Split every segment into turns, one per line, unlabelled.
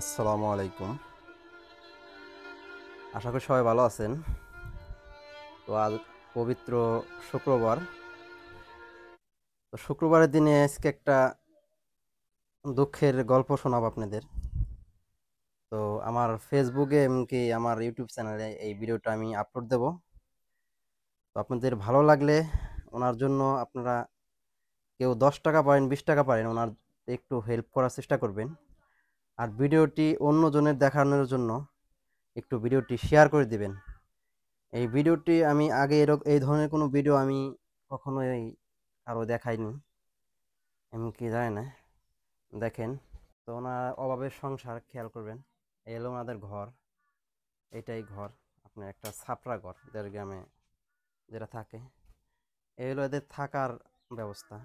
আসসালামু আলাইকুম আশা করি সবাই ভালো আছেন তো আজ পবিত্র শুক্রবার তো শুক্রবারের দিনে আজকে একটা দুঃখের গল্প শোনাব আপনাদের তো আমার ফেসবুকে এমনকি আমার ইউটিউব চ্যানেলে এই ভিডিওটা আমি আপলোড দেব তো আপনাদের ভালো লাগলে ওনার জন্য আপনারা কেউ দশ টাকা পারেন বিশ টাকা পারেন ওনার একটু হেল্প করার চেষ্টা করবেন আর ভিডিওটি অন্যজনের দেখানোর জন্য একটু ভিডিওটি শেয়ার করে দিবেন এই ভিডিওটি আমি আগে এরকম এই ধরনের কোনো ভিডিও আমি কখনো এই কারো দেখাইনি এমন কি জানি না দেখেন তো ওনার অভাবের সংসার খেয়াল করবেন এই হলো ওনাদের ঘর এটাই ঘর আপনার একটা ছাপড়া ঘর যাদের গ্রামে যেটা থাকে এই হলো এদের থাকার ব্যবস্থা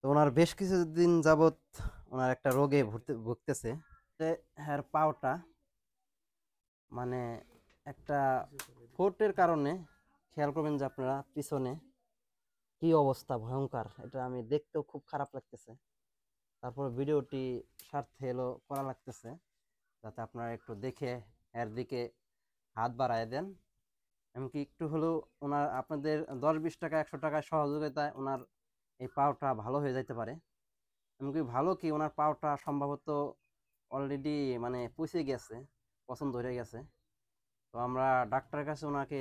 তো ওনার বেশ কিছুদিন যাবৎ ওনার একটা রোগে ভুগতে ভুগতেছে হ্যার পাওটা মানে একটা ফোর্টের কারণে খেয়াল করবেন যে আপনারা পিছনে কি অবস্থা ভয়ঙ্কর এটা আমি দেখতেও খুব খারাপ লাগতেছে তারপর ভিডিওটি স্বার্থে এলো করা লাগতেছে যাতে আপনারা একটু দেখে এর দিকে হাত বাড়ায় দেন এমনকি একটু হলেও ওনার আপনাদের দশ বিশ টাকা একশো টাকা সহযোগিতায় ওনার এই পাওয়ারটা ভালো হয়ে যাইতে পারে এমনকি ভালো কি ওনার পাওয়ারটা সম্ভবত অলরেডি মানে পুষে গেছে পছন্দ ধরে গেছে তো আমরা ডাক্তারের কাছে ওনাকে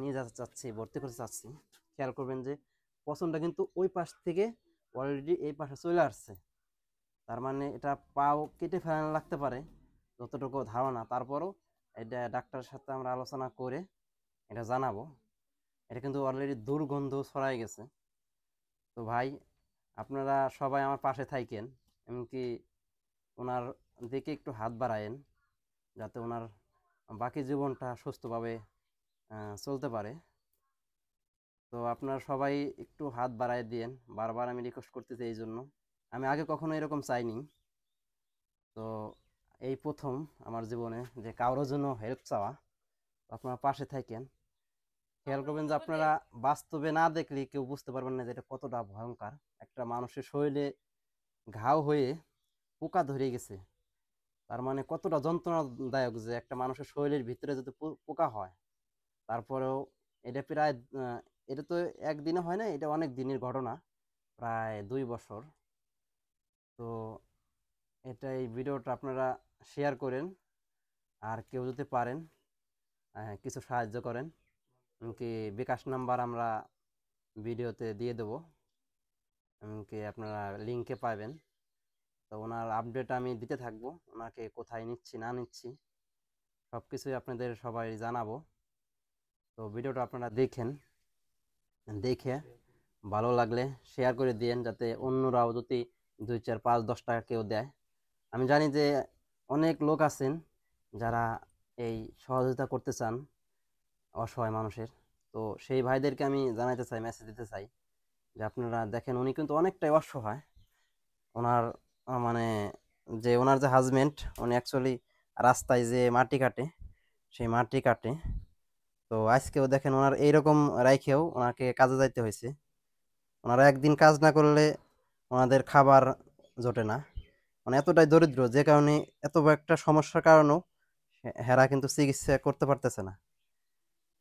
নিয়ে যেতে চাচ্ছি ভর্তি করতে চাচ্ছি খেয়াল করবেন যে পছন্দটা কিন্তু ওই পাশ থেকে অলরেডি এই পাশে চলে আসছে তার মানে এটা পাও কেটে ফেলানো লাগতে পারে যতটুকু ধারণা তারপরও এটা ডাক্তারের সাথে আমরা আলোচনা করে এটা জানাবো এটা কিন্তু অলরেডি দুর্গন্ধ ছড়াই গেছে তো ভাই আপনারা সবাই আমার পাশে থাকেন এমনকি ওনার দিকে একটু হাত বাড়ায়েন যাতে ওনার বাকি জীবনটা সুস্থভাবে চলতে পারে তো আপনারা সবাই একটু হাত বাড়ায় দিয়েন বারবার আমি রিকোয়েস্ট করতেছি এই জন্য আমি আগে কখনো এরকম চাইনি তো এই প্রথম আমার জীবনে যে কারোর জন্য হেল্প চাওয়া আপনারা পাশে থাকেন খেয়াল করবেন যে আপনারা বাস্তবে না দেখলে কেউ বুঝতে পারবেন না যে এটা কতটা ভয়ঙ্কর একটা মানুষের শরীরে ঘাও হয়ে পোকা ধরে গেছে তার মানে কতটা যন্ত্রণাদায়ক যে একটা মানুষের শরীরের ভিতরে যদি পোকা হয় তারপরেও এটা প্রায় এটা তো একদিনে হয় না এটা অনেক দিনের ঘটনা প্রায় দুই বছর তো এটা এই ভিডিওটা আপনারা শেয়ার করেন আর কেউ যদি পারেন কিছু সাহায্য করেন এমনকি বিকাশ নাম্বার আমরা ভিডিওতে দিয়ে দেবো এমনকি আপনারা লিঙ্কে পাবেন তো ওনার আপডেট আমি দিতে থাকবো ওনাকে কোথায় নিচ্ছি না নিচ্ছি সব কিছুই আপনাদের সবাই জানাবো তো ভিডিওটা আপনারা দেখেন দেখে ভালো লাগলে শেয়ার করে দিয়েন যাতে অন্যরাও যদি দুই চার পাঁচ দশ টাকা কেউ দেয় আমি জানি যে অনেক লোক আছেন যারা এই সহযোগিতা করতে চান অসহায় মানুষের তো সেই ভাইদেরকে আমি জানাইতে চাই মেসেজ দিতে চাই যে আপনারা দেখেন উনি কিন্তু অনেকটাই অসহায় ওনার মানে যে ওনার যে হাজব্যান্ড উনি অ্যাকচুয়ালি রাস্তায় যে মাটি কাটে সেই মাটি কাটে তো আজকেও দেখেন ওনার এইরকম রাইখেও ওনাকে কাজে যাইতে হয়েছে ওনারা একদিন কাজ না করলে ওনাদের খাবার জোটে না মানে এতটাই দরিদ্র যে কারণে এত একটা সমস্যার কারণেও হেরা কিন্তু চিকিৎসা করতে পারতেছে না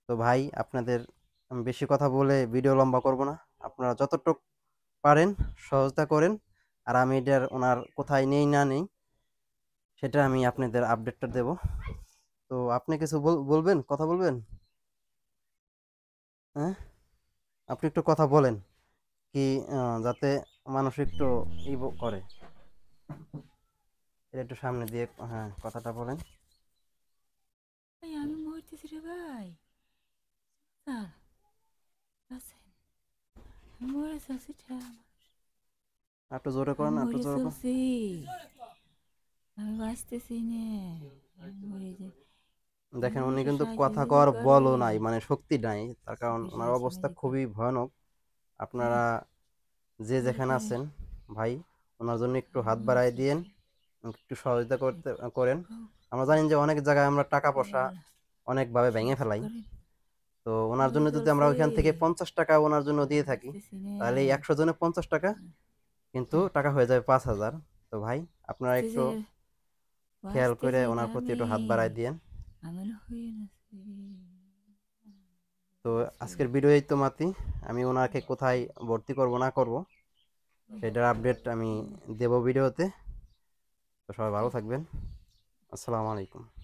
তো ভাই আপনাদের আমি বেশি কথা বলে ভিডিও লম্বা করব না আপনারা যতটুক পারেন সহজতা করেন আর আমি এটার ওনার কোথায় নেই না নেই সেটা আমি আপনাদের আপডেটটা দেব তো আপনি কিছু বলবেন কথা বলবেন হ্যাঁ আপনি একটু কথা বলেন কি যাতে মানুষ একটু ই করে এটা একটু সামনে দিয়ে হ্যাঁ কথাটা বলেন আমি দেখেন উনি কিন্তু কথা কর বলো নাই মানে শক্তি নাই তার কারণ ওনার অবস্থা খুবই ভয়ানক আপনারা যে যেখানে আছেন ভাই ওনার জন্য একটু হাত বাড়াই দিয়েন একটু সহযোগিতা করতে করেন আমরা জানি যে অনেক জায়গায় আমরা টাকা পয়সা অনেকভাবে ভেঙে ফেলাই তো ওনার জন্য যদি আমরা ওইখান থেকে পঞ্চাশ টাকা ওনার জন্য দিয়ে থাকি হ্যাঁ। তাহলে একশো জনে পঞ্চাশ টাকা কিন্তু টাকা হয়ে যাবে পাঁচ হাজার তো ভাই আপনারা একটু হ্যাঁ। খেয়াল করে ওনার প্রতি একটু হাত বাড়ায় দিয়েন তো আজকের ভিডিও এই তো মাতি আমি ওনাকে কোথায় ভর্তি করব না করব সেটার আপডেট আমি দেব ভিডিওতে তো সবাই ভালো থাকবেন আসসালামু আলাইকুম